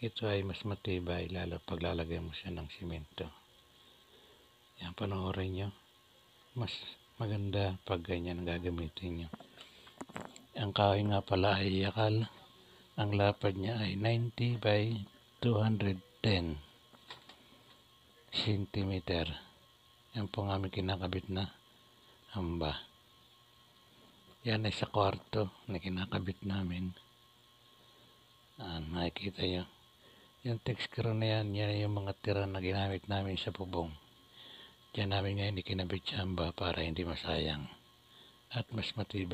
ito ay mas matibay lalo paglalagay mo siya ng simento yan panoorin nyo mas maganda pag ganyan ang gagamitin nyo ang kahoy nga pala ay yakal ang lapad niya ay 90 by 210 cm yan po nga kinakabit na hamba yan ay sa kwarto na kinakabit namin ah, nakikita nyo yung texture na yan, yan yung mga tira na ginamit namin sa bubong. Diyan namin ngayon ikinabit sa para hindi masayang at mas matibay.